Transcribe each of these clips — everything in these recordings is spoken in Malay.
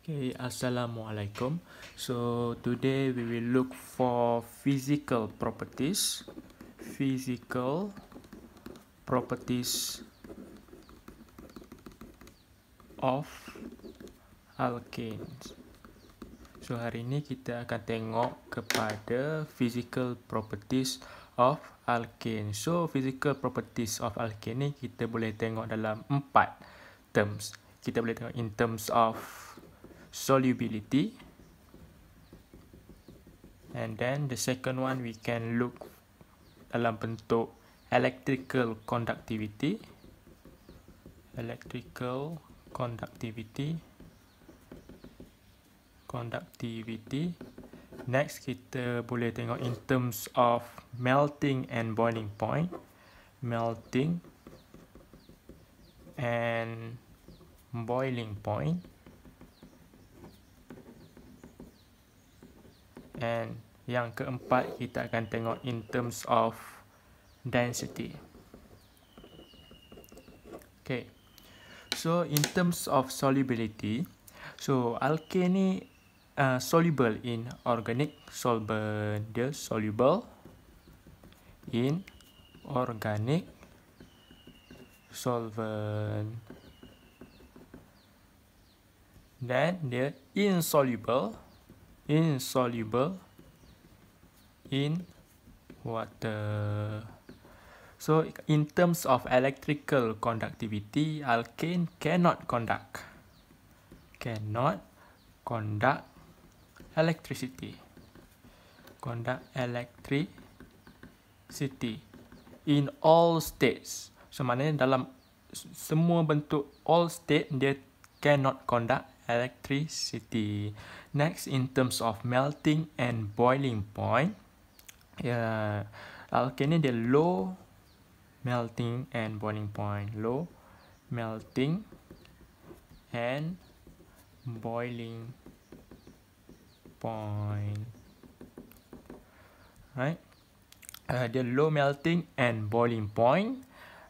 Okay, assalamualaikum. So today we will look for physical properties. Physical properties of alkanes. So hari ini kita akan tengok kepada physical properties of alkane. So physical properties of alkane kita boleh tengok dalam empat terms. Kita boleh tengok in terms of solubility and then the second one we can look dalam bentuk electrical conductivity electrical conductivity conductivity next kita boleh tengok in terms of melting and boiling point melting and boiling point and yang keempat kita akan tengok in terms of density okay so in terms of solubility so alkane ni uh, soluble in organic solvent dia soluble in organic solvent then dia insoluble insoluble in water. So in terms of electrical conductivity, alkane cannot conduct. Cannot conduct electricity. Conduct electricity in all states. So maknanya dalam semua bentuk all state dia cannot conduct electricity. Next, in terms of melting and boiling point, uh, alkane the low melting and boiling point, low melting and boiling point, right? Uh, the low melting and boiling point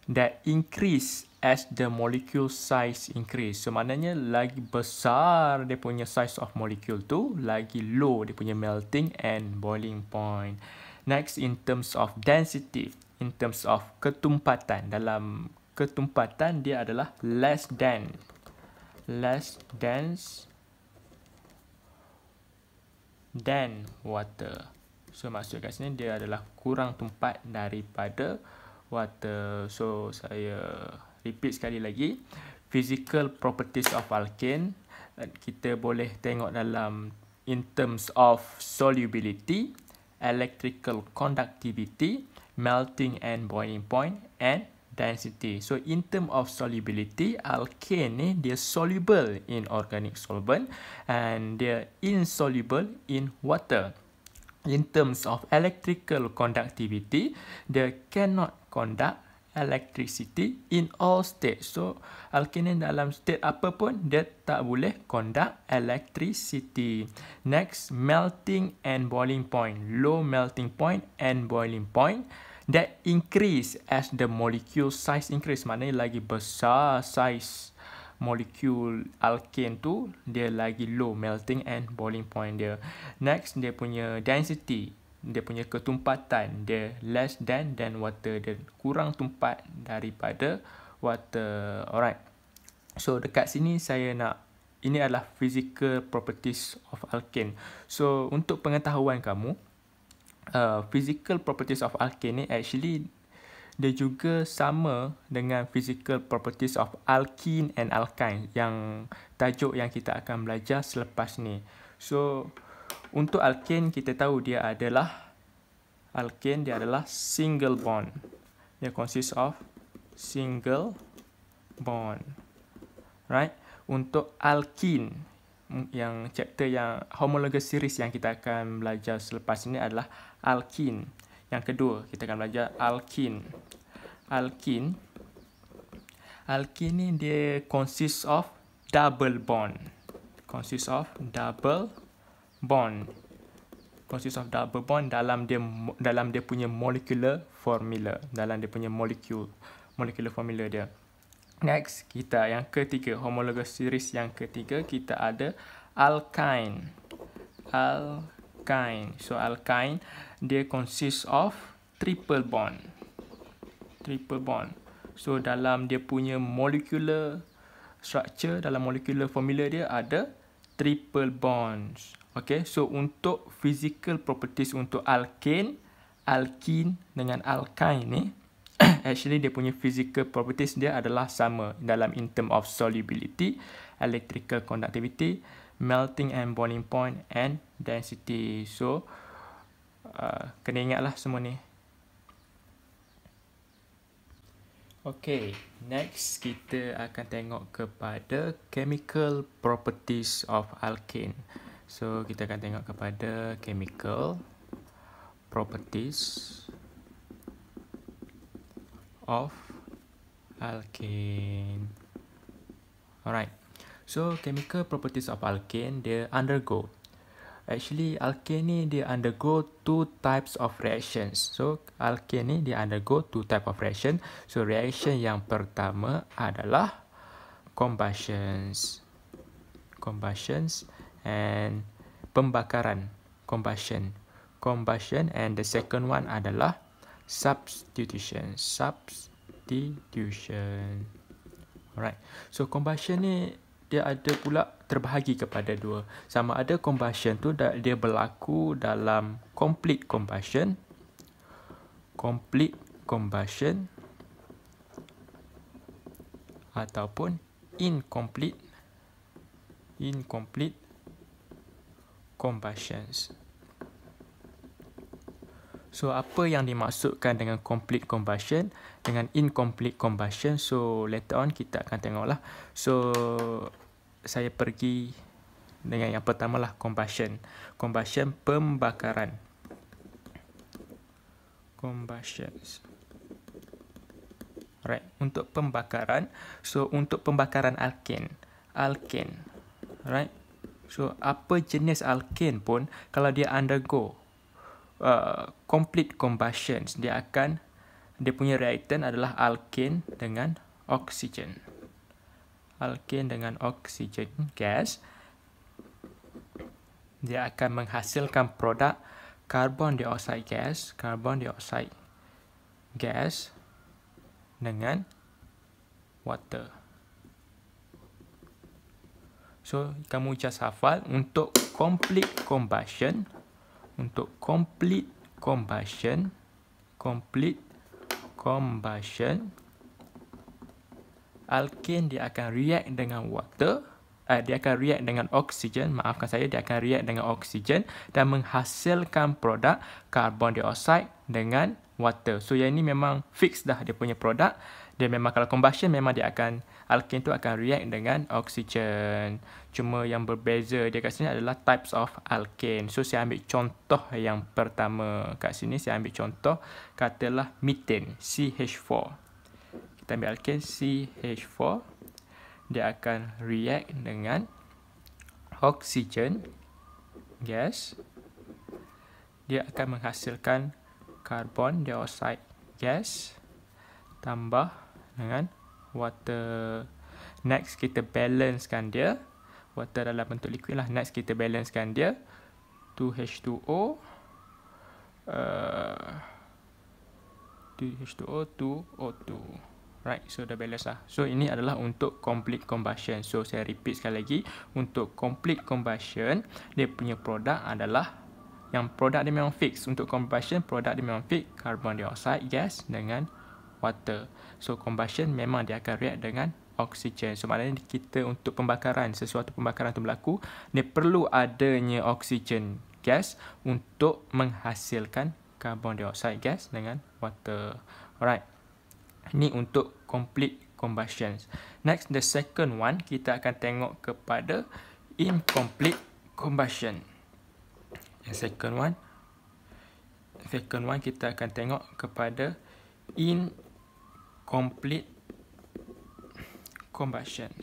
that increase as the molecule size increase. So maknanya lagi besar dia punya size of molecule tu, lagi low dia punya melting and boiling point. Next in terms of density, in terms of ketumpatan. Dalam ketumpatan dia adalah less than less dense than water. So maksud kat sini dia adalah kurang tumpat daripada water. So saya repeat sekali lagi physical properties of alkane eh, kita boleh tengok dalam in terms of solubility electrical conductivity melting and boiling point and density so in term of solubility alkane ni dia soluble in organic solvent and dia insoluble in water in terms of electrical conductivity they cannot conduct electricity in all states. So, alkene dalam state apa pun, dia tak boleh conduct electricity. Next, melting and boiling point. Low melting point and boiling point that increase as the molecule size increase. Maknanya lagi besar size molecule alkene tu, dia lagi low melting and boiling point dia. Next, dia punya density dia punya ketumpatan dia less than than water dia kurang tumpat daripada water alright so dekat sini saya nak ini adalah physical properties of alkane so untuk pengetahuan kamu uh, physical properties of alkane ni actually dia juga sama dengan physical properties of alkene and alkyne yang tajuk yang kita akan belajar selepas ni so untuk alkene kita tahu dia adalah alkene dia adalah single bond. Dia consists of single bond. Right? Untuk alkene yang chapter yang homologous series yang kita akan belajar selepas ini adalah alkene. Yang kedua, kita akan belajar alkene. Alkene alkene ni dia consists of double bond. Consists of double bond bond consists of double bond dalam dia dalam dia punya molecular formula dalam dia punya molecule molecular formula dia next kita yang ketiga homologous series yang ketiga kita ada alkyne alkyne so alkyne dia consists of triple bond triple bond so dalam dia punya molecular structure dalam molecular formula dia ada triple bonds Okay, so untuk physical properties untuk alkane, alkin dengan alkyne ni, actually dia punya physical properties dia adalah sama dalam in term of solubility, electrical conductivity, melting and boiling point and density. So, uh, kena ingatlah semua ni. Okay, next kita akan tengok kepada chemical properties of alkane. So kita akan tengok kepada chemical properties of alkane. Alright. So chemical properties of alkane dia undergo. Actually alkane ni dia undergo two types of reactions. So alkane ni dia undergo two type of reaction. So reaction yang pertama adalah combustions. Combustions. Combustions and pembakaran combustion combustion and the second one adalah substitution substitution alright so combustion ni dia ada pula terbahagi kepada dua sama ada combustion tu dia berlaku dalam complete combustion complete combustion ataupun incomplete incomplete compassions. So apa yang dimaksudkan dengan complete combustion dengan incomplete combustion so later on kita akan tengoklah. So saya pergi dengan yang pertama lah combustion. Combustion pembakaran. Combustions. Right, untuk pembakaran. So untuk pembakaran alkin. Alkin. Right. So apa jenis alkane pun kalau dia undergo uh, complete combustion dia akan dia punya reaktan adalah alkane dengan oksigen. Alkane dengan oksigen gas dia akan menghasilkan produk karbon dioksida gas, karbon dioksida gas dengan water. So kamu just hafal untuk complete combustion untuk complete combustion complete combustion alkane dia akan react dengan water uh, dia akan react dengan oksigen maafkan saya dia akan react dengan oksigen dan menghasilkan produk karbon dioksida dengan water. So yang ini memang fix dah dia punya produk dia memang kalau combustion memang dia akan alkene tu akan react dengan oksigen. Cuma yang berbeza dia kat sini adalah types of alkene. So saya ambil contoh yang pertama kat sini saya ambil contoh katalah methane CH4. Kita ambil alkene CH4 dia akan react dengan oksigen gas. Dia akan menghasilkan karbon dioksida gas tambah Ha, kan? Water next kita balancekan dia. Water dalam bentuk liquid lah. Next kita balancekan dia. 2H2O uh, 2H2O 2O2 Right, so dah balance lah. So, ini adalah untuk complete combustion. So, saya repeat sekali lagi. Untuk complete combustion, dia punya produk adalah yang produk dia memang fix. Untuk combustion, produk dia memang fix. Carbon dioxide, gas dengan water. So combustion memang dia akan react dengan oksigen. So maknanya kita untuk pembakaran, sesuatu pembakaran tu berlaku, dia perlu adanya oksigen gas untuk menghasilkan karbon dioxide gas dengan water. Alright. Ini untuk complete combustion. Next, the second one, kita akan tengok kepada incomplete combustion. The second one, second one kita akan tengok kepada incomplete complete combustion.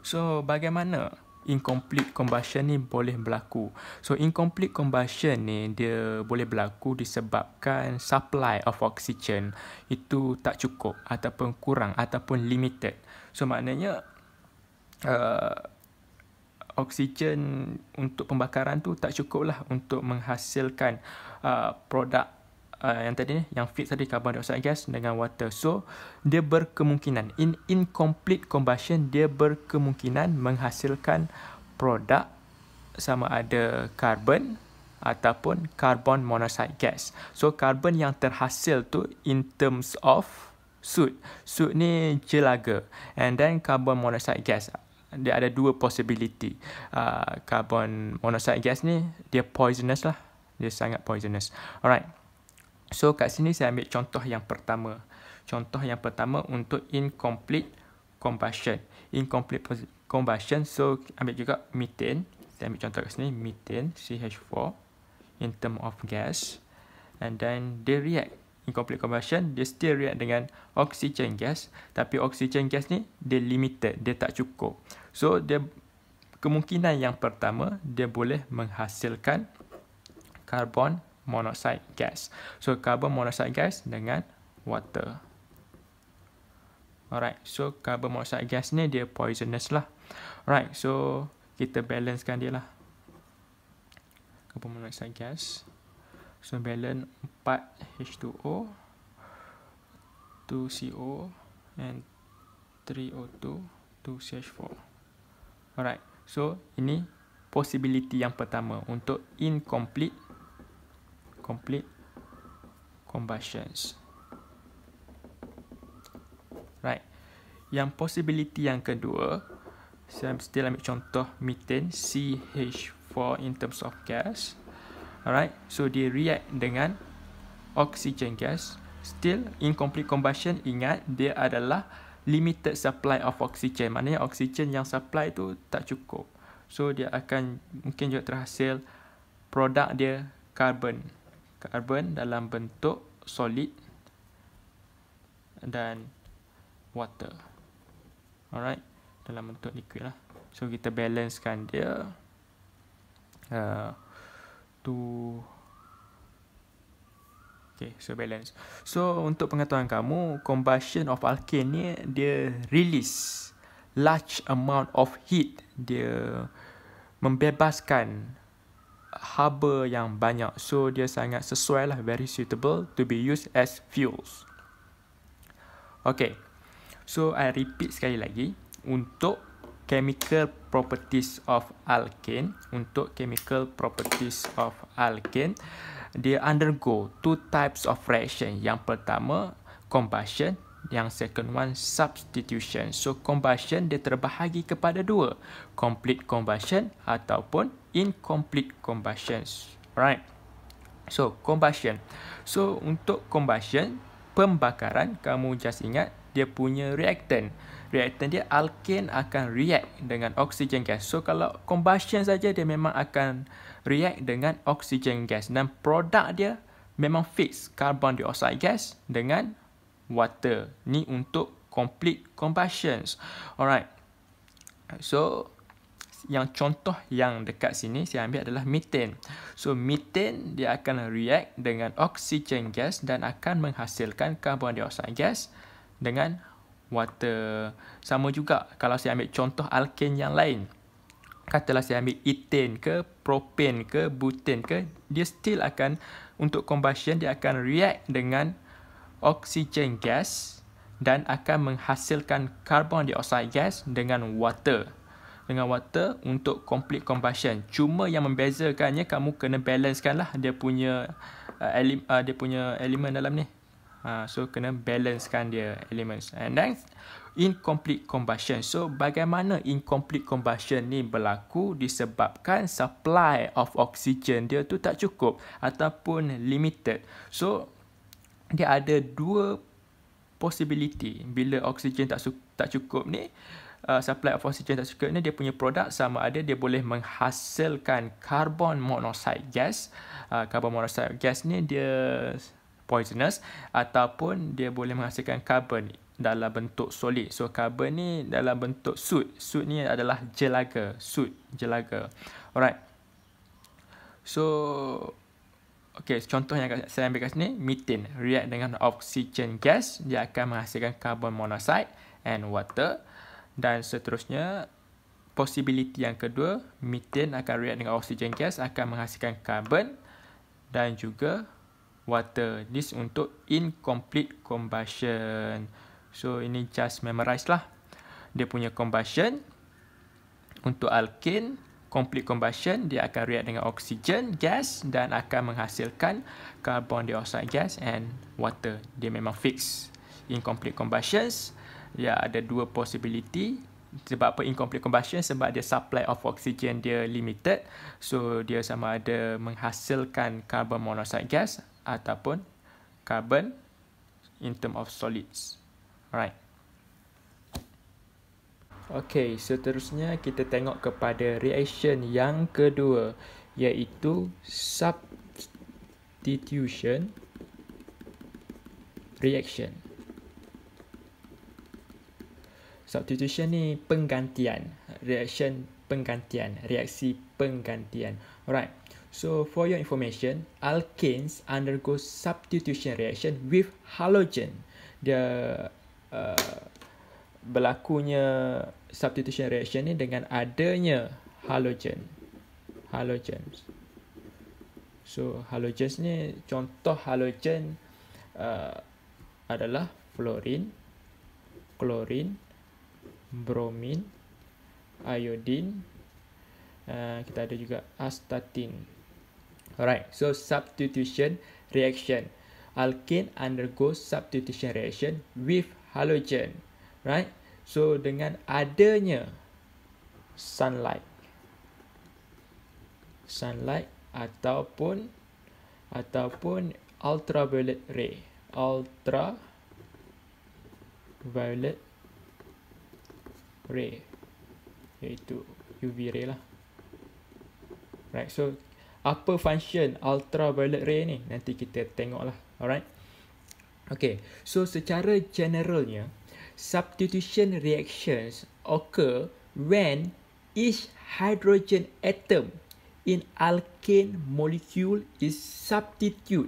So bagaimana incomplete combustion ni boleh berlaku? So incomplete combustion ni dia boleh berlaku disebabkan supply of oxygen itu tak cukup ataupun kurang ataupun limited. So maknanya uh, oksigen untuk pembakaran tu tak cukup lah untuk menghasilkan uh, produk Ah, yang tadi ni yang fit tadi carbon dioxide gas dengan water so dia berkemungkinan in incomplete combustion dia berkemungkinan menghasilkan produk sama ada carbon ataupun carbon monoxide gas so carbon yang terhasil tu in terms of soot soot ni jelaga and then carbon monoxide gas dia ada dua possibility uh, carbon monoxide gas ni dia poisonous lah dia sangat poisonous alright So kat sini saya ambil contoh yang pertama. Contoh yang pertama untuk incomplete combustion. Incomplete combustion so ambil juga methane. Saya ambil contoh kat sini methane CH4 in term of gas and then they react incomplete combustion they still react dengan oxygen gas tapi oxygen gas ni dia limited dia tak cukup so dia kemungkinan yang pertama dia boleh menghasilkan carbon monoxide gas. So carbon monoxide gas dengan water. Alright, so carbon monoxide gas ni dia poisonous lah. Alright, so kita balancekan dia lah. Carbon monoxide gas. So balance 4 H2O, 2 CO and 3 O2, 2 CH4. Alright, so ini possibility yang pertama untuk incomplete complete combustion. Right. Yang possibility yang kedua, saya still ambil contoh methane CH4 in terms of gas. Alright, so dia react dengan oxygen gas. Still incomplete combustion, ingat dia adalah limited supply of oxygen. Maknanya oksigen yang supply tu tak cukup. So dia akan mungkin juga terhasil produk dia carbon karbon dalam bentuk solid dan water. Alright, dalam bentuk liquid lah. So kita balancekan dia. Uh, to Okay, so balance. So untuk pengetahuan kamu, combustion of alkene ni dia release large amount of heat. Dia membebaskan haba yang banyak. So dia sangat sesuai lah, very suitable to be used as fuels. Okay, so I repeat sekali lagi untuk chemical properties of alkane. Untuk chemical properties of alkane, dia undergo two types of reaction. Yang pertama combustion, yang second one substitution. So combustion dia terbahagi kepada dua, complete combustion ataupun incomplete combustion. Alright. So, combustion. So, untuk combustion, pembakaran, kamu just ingat, dia punya reactant. Reactant dia, alkane akan react dengan oxygen gas. So, kalau combustion saja dia memang akan react dengan oxygen gas. Dan produk dia memang fix carbon dioxide gas dengan water. Ni untuk complete combustion. Alright. So, yang contoh yang dekat sini saya ambil adalah metan. So metan dia akan react dengan oksigen gas dan akan menghasilkan karbon dioksida gas dengan water. Sama juga kalau saya ambil contoh alkene yang lain. Katalah saya ambil etan ke propen ke butan ke dia still akan untuk combustion dia akan react dengan oksigen gas dan akan menghasilkan karbon dioksida gas dengan water dengan water untuk complete combustion. Cuma yang membezakannya kamu kena balancekan lah dia punya uh, elem, uh, dia punya elemen dalam ni. Uh, so kena balancekan dia elements. And then incomplete combustion. So bagaimana incomplete combustion ni berlaku disebabkan supply of oxygen dia tu tak cukup ataupun limited. So dia ada dua possibility bila oksigen tak tak cukup ni uh, supply of oxygen tak suka ni dia punya produk sama ada dia boleh menghasilkan karbon monoxide gas uh, carbon monoxide gas ni dia poisonous ataupun dia boleh menghasilkan karbon dalam bentuk solid so carbon ni dalam bentuk sud, sud ni adalah jelaga sud, jelaga alright so Okay, contoh yang saya ambil kat sini, methane react dengan oxygen gas, dia akan menghasilkan carbon monoxide and water. Dan seterusnya, possibility yang kedua, metan akan react dengan oksigen gas akan menghasilkan karbon dan juga water. This untuk incomplete combustion. So, ini just memorize lah. Dia punya combustion untuk alkene, complete combustion, dia akan react dengan oksigen gas dan akan menghasilkan carbon dioxide gas and water. Dia memang fix incomplete combustion ya ada dua possibility sebab apa incomplete combustion sebab dia supply of oxygen dia limited so dia sama ada menghasilkan carbon monoxide gas ataupun carbon in term of solids alright Okay, seterusnya kita tengok kepada reaction yang kedua iaitu substitution reaction. Substitution ni penggantian. Reaction penggantian. Reaksi penggantian. Alright. So, for your information, alkanes undergo substitution reaction with halogen. Dia uh, berlakunya substitution reaction ni dengan adanya halogen. Halogens. So, halogens ni, contoh halogen uh, adalah fluorine, klorin bromin, iodin, uh, kita ada juga astatin. Alright, so substitution reaction. Alkene undergo substitution reaction with halogen. Right? So dengan adanya sunlight sunlight ataupun ataupun ultraviolet ray ultra violet ray iaitu UV ray lah right so apa function ultraviolet ray ni nanti kita tengok lah alright Okay, so secara generalnya, substitution reactions occur when each hydrogen atom in alkane molecule is substitute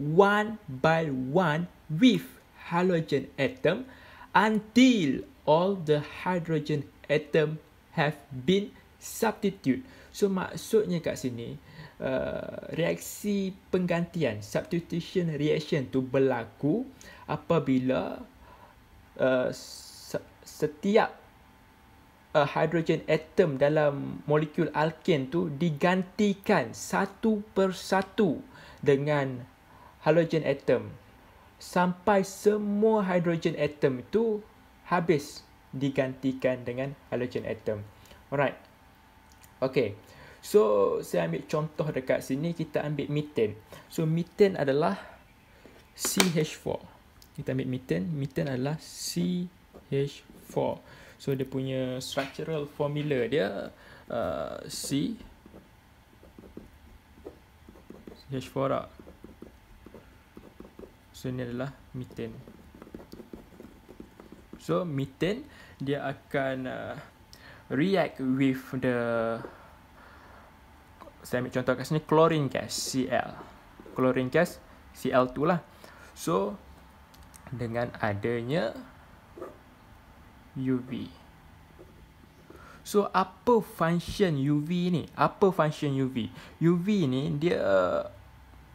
one by one with halogen atom until all the hydrogen atom have been substituted. So maksudnya kat sini uh, reaksi penggantian substitution reaction tu berlaku apabila uh, setiap uh, hydrogen atom dalam molekul alkene tu digantikan satu persatu dengan halogen atom sampai semua hydrogen atom itu habis digantikan dengan halogen atom. Alright. Okay. So, saya ambil contoh dekat sini. Kita ambil metan. So, metan adalah CH4. Kita ambil metan. Metan adalah CH4. So, dia punya structural formula dia uh, C CH4 lah. So, ni adalah metan. So methane dia akan uh, react with the saya ambil contoh kat sini chlorine gas Cl. Chlorine gas Cl tu lah. So dengan adanya UV. So apa function UV ni? Apa function UV? UV ni dia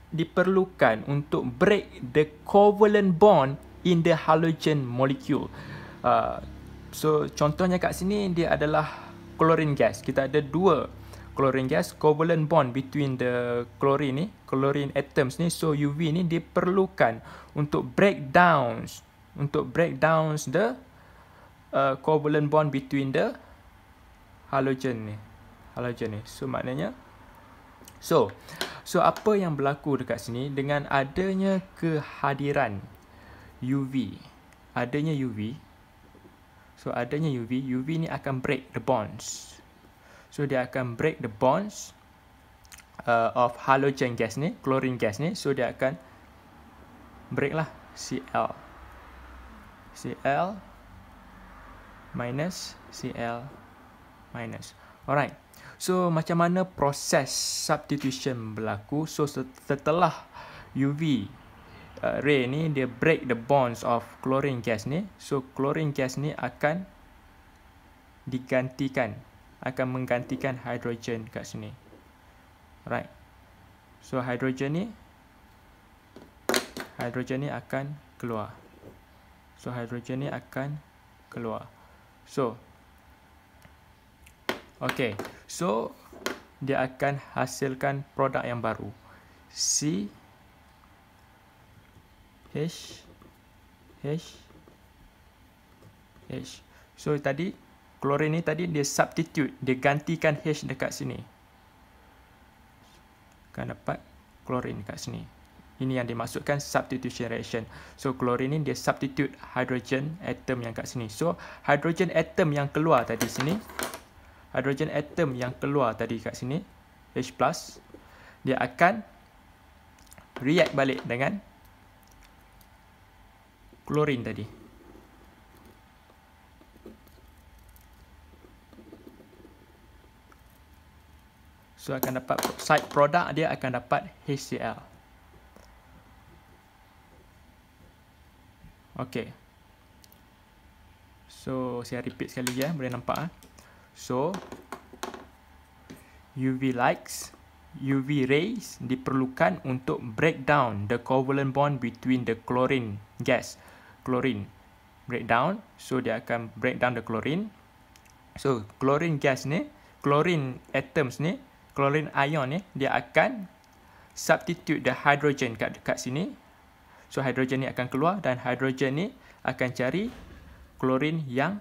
diperlukan untuk break the covalent bond in the halogen molecule uh, so contohnya kat sini dia adalah chlorine gas kita ada dua chlorine gas covalent bond between the chlorine ni chlorine atoms ni so UV ni diperlukan untuk breakdowns untuk breakdowns the uh, covalent bond between the halogen ni halogen ni so maknanya so so apa yang berlaku dekat sini dengan adanya kehadiran UV adanya UV So adanya UV, UV ni akan break the bonds. So dia akan break the bonds uh, of halogen gas ni, chlorine gas ni. So dia akan break lah Cl. Cl minus Cl minus. Alright. So macam mana proses substitution berlaku? So setelah UV uh, ray ni dia break the bonds of chlorine gas ni so chlorine gas ni akan digantikan akan menggantikan hydrogen kat sini right so hydrogen ni hydrogen ni akan keluar so hydrogen ni akan keluar so okay so dia akan hasilkan produk yang baru C H H H So tadi Klorin ni tadi dia substitute Dia gantikan H dekat sini Kan dapat Klorin dekat sini Ini yang dimasukkan substitution reaction So klorin ni dia substitute Hydrogen atom yang kat sini So hydrogen atom yang keluar tadi sini Hydrogen atom yang keluar tadi kat sini H plus Dia akan React balik dengan klorin tadi. So akan dapat side product dia akan dapat HCl. Okay. So saya repeat sekali lagi ya, boleh nampak ah. So UV lights, UV rays diperlukan untuk breakdown the covalent bond between the chlorine gas. Klorin breakdown so dia akan breakdown the klorin. so klorin gas ni klorin atoms ni klorin ion ni dia akan substitute the hydrogen kat dekat sini so hydrogen ni akan keluar dan hydrogen ni akan cari klorin yang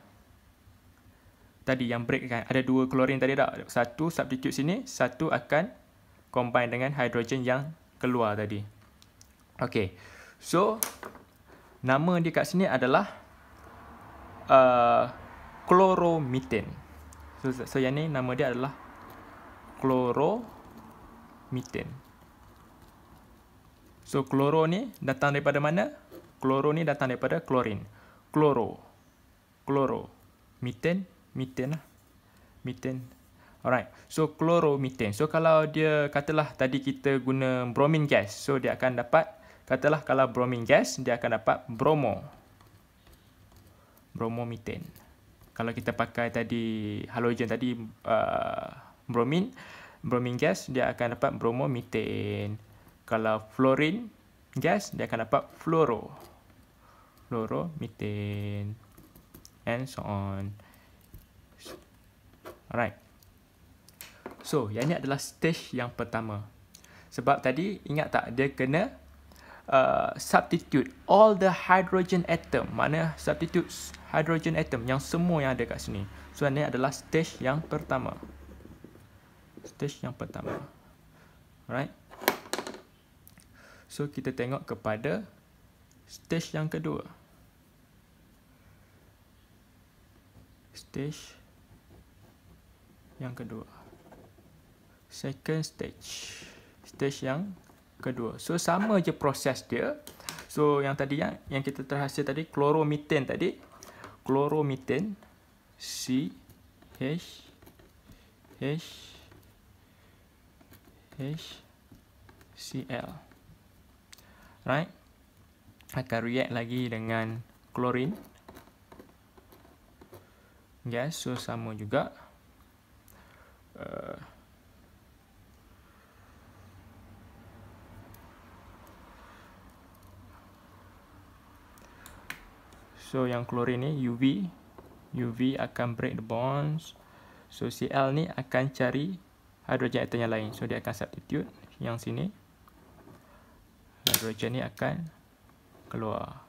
tadi yang break kan ada dua klorin tadi tak satu substitute sini satu akan combine dengan hydrogen yang keluar tadi okey so nama dia kat sini adalah uh, chloromethane. So, so yang ni nama dia adalah chloromethane. So chloro ni datang daripada mana? Chloro ni datang daripada klorin. Chloro. Chloro. Methane. Methane lah. Methane. Alright. So chloromethane. So kalau dia katalah tadi kita guna bromine gas. So dia akan dapat katalah kalau bromine gas dia akan dapat bromo bromomethane kalau kita pakai tadi halogen tadi uh, bromine bromine gas dia akan dapat bromomethane kalau fluorine gas dia akan dapat fluoro fluoromethane and so on alright so yang ni adalah stage yang pertama sebab tadi ingat tak dia kena uh, substitute all the hydrogen atom. Mana substitute hydrogen atom yang semua yang ada kat sini. So ini adalah stage yang pertama. Stage yang pertama. Alright. So kita tengok kepada stage yang kedua. Stage yang kedua. Second stage. Stage yang kedua. So sama je proses dia. So yang tadi yang yang kita terhasil tadi kloromethane tadi. Kloromethane C H H H Cl. Right? Akan react lagi dengan klorin. Yes, so sama juga. Uh, So yang klorin ni UV UV akan break the bonds So Cl ni akan cari Hydrogen atom yang lain So dia akan substitute yang sini Hydrogen ni akan Keluar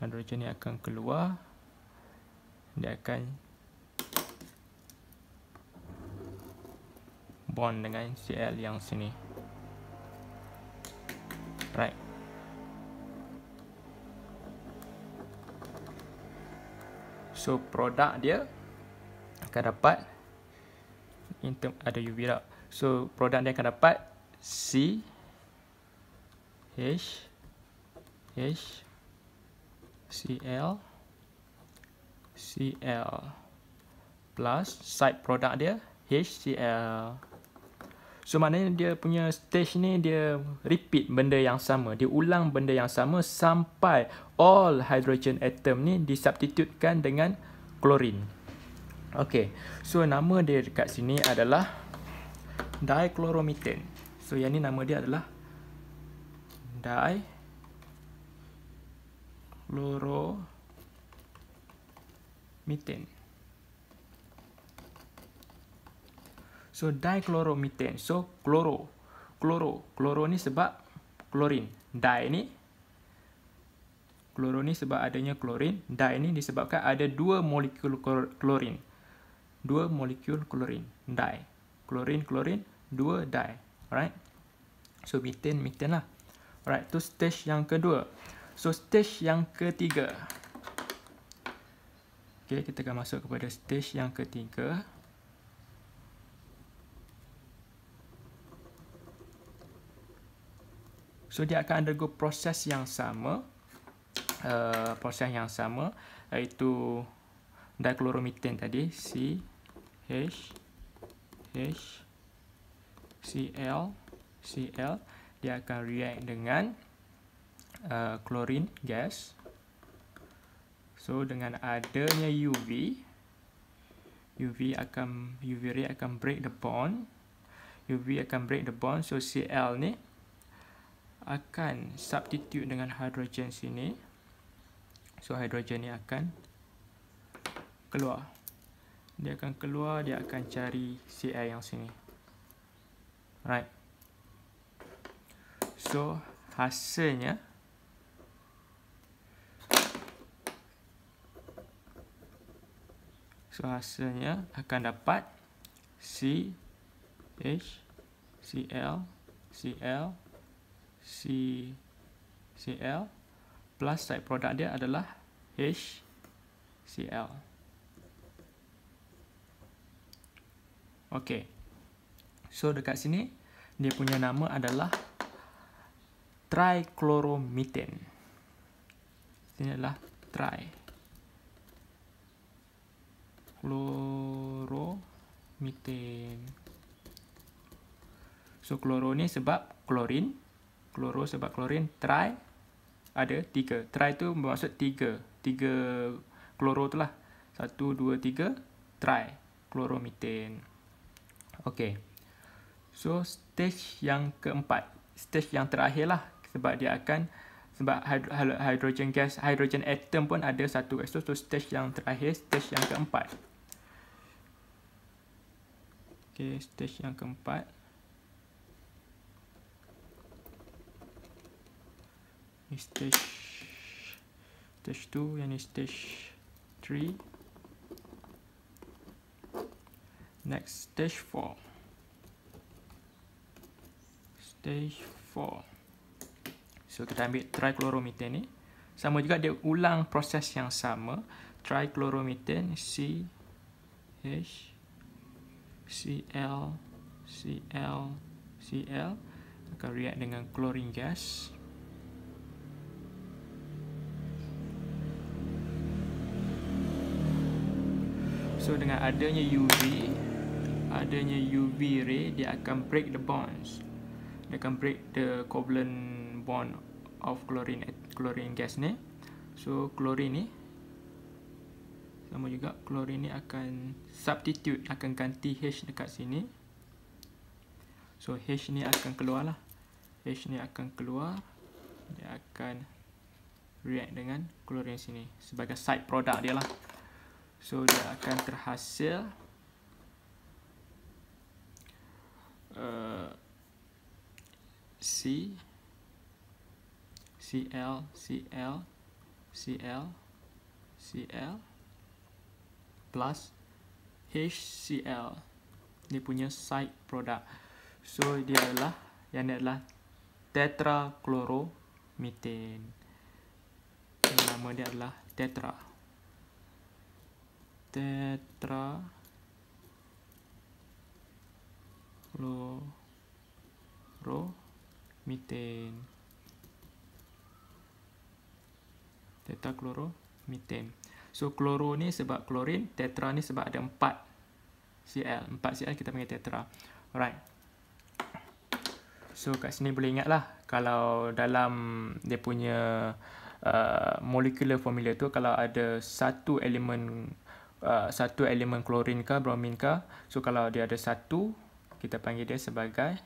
Hydrogen ni akan keluar Dia akan Bond dengan Cl yang sini Right So produk dia akan dapat in term ada UV lah. So produk dia akan dapat C H H Cl Cl plus side product dia HCl So maknanya dia punya stage ni dia repeat benda yang sama. Dia ulang benda yang sama sampai all hydrogen atom ni disubstitutkan dengan klorin. Okay. So nama dia dekat sini adalah dichloromethane. So yang ni nama dia adalah di So dichloromethane. So chloro. Chloro. Chloro ni sebab klorin. Di ni kloro ni sebab adanya klorin. Di ni disebabkan ada dua molekul klorin. Dua molekul klorin. Di. Klorin, klorin, dua di. Alright. So methane, methane lah. Alright, tu stage yang kedua. So stage yang ketiga. Okay, kita akan masuk kepada stage yang ketiga. Okay. So dia akan undergo proses yang sama uh, Proses yang sama Iaitu Dichloromethane tadi C H H Cl Cl Dia akan react dengan uh, Chlorine gas So dengan adanya UV UV akan UV ray akan break the bond UV akan break the bond So Cl ni akan substitute dengan hidrogen sini. So hidrogen ni akan keluar. Dia akan keluar, dia akan cari Cl yang sini. Right. So hasilnya So hasilnya akan dapat C H Cl Cl HCl plus side product dia adalah HCl. Okey. So dekat sini dia punya nama adalah trichloromethane. Ini adalah tri chloromethane. So kloro ni sebab klorin kloro sebab klorin tri ada tiga. Tri tu bermaksud tiga. Tiga kloro tu lah. Satu, dua, tiga. Tri. Kloromitin. Okay. So, stage yang keempat. Stage yang terakhir lah. Sebab dia akan, sebab hidrogen gas, hidrogen atom pun ada satu. So, so stage yang terakhir, stage yang keempat. Okay, stage yang keempat. stage stage 2 yang stage 3 next stage 4 stage 4 so kita ambil trichloromethane ni sama juga dia ulang proses yang sama trichloromethane C H C C L L C L akan react dengan chlorine gas So dengan adanya UV Adanya UV ray Dia akan break the bonds Dia akan break the covalent bond Of chlorine chlorine gas ni So chlorine ni Sama juga Chlorine ni akan substitute Akan ganti H dekat sini So H ni akan keluar lah H ni akan keluar Dia akan React dengan chlorine sini Sebagai side product dia lah So dia akan terhasil uh, C CL CL CL CL plus HCl ni punya side product. So dia adalah yang dia adalah tetrachloromethane. Nama dia adalah tetra tetra lo miten tetra kloro miten so kloro ni sebab klorin tetra ni sebab ada 4 cl 4 cl kita panggil tetra alright so kat sini boleh ingat lah kalau dalam dia punya uh, molecular formula tu kalau ada satu elemen Uh, satu elemen klorin ke bromin ke so kalau dia ada satu kita panggil dia sebagai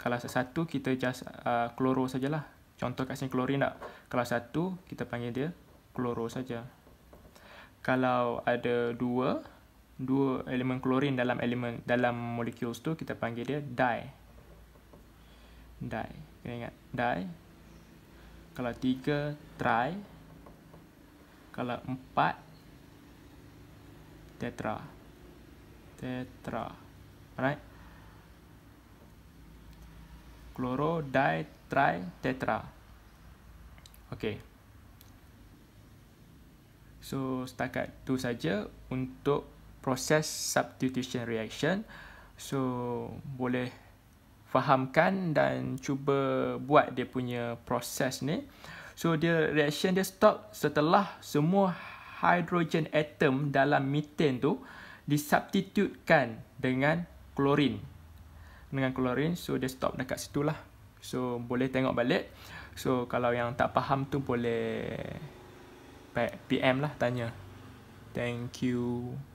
kalau satu kita just kloro uh, sajalah contoh kat sini klorin tak kalau satu kita panggil dia kloro saja kalau ada dua dua elemen klorin dalam elemen dalam molekul tu kita panggil dia di di kena ingat di kalau tiga tri kalau empat tetra tetra right chloro di tri tetra okay so setakat tu saja untuk proses substitution reaction so boleh fahamkan dan cuba buat dia punya proses ni so dia reaction dia stop setelah semua hydrogen atom dalam methane tu disubstitutkan dengan klorin. Dengan klorin, so dia stop dekat situ lah. So, boleh tengok balik. So, kalau yang tak faham tu boleh PM lah tanya. Thank you.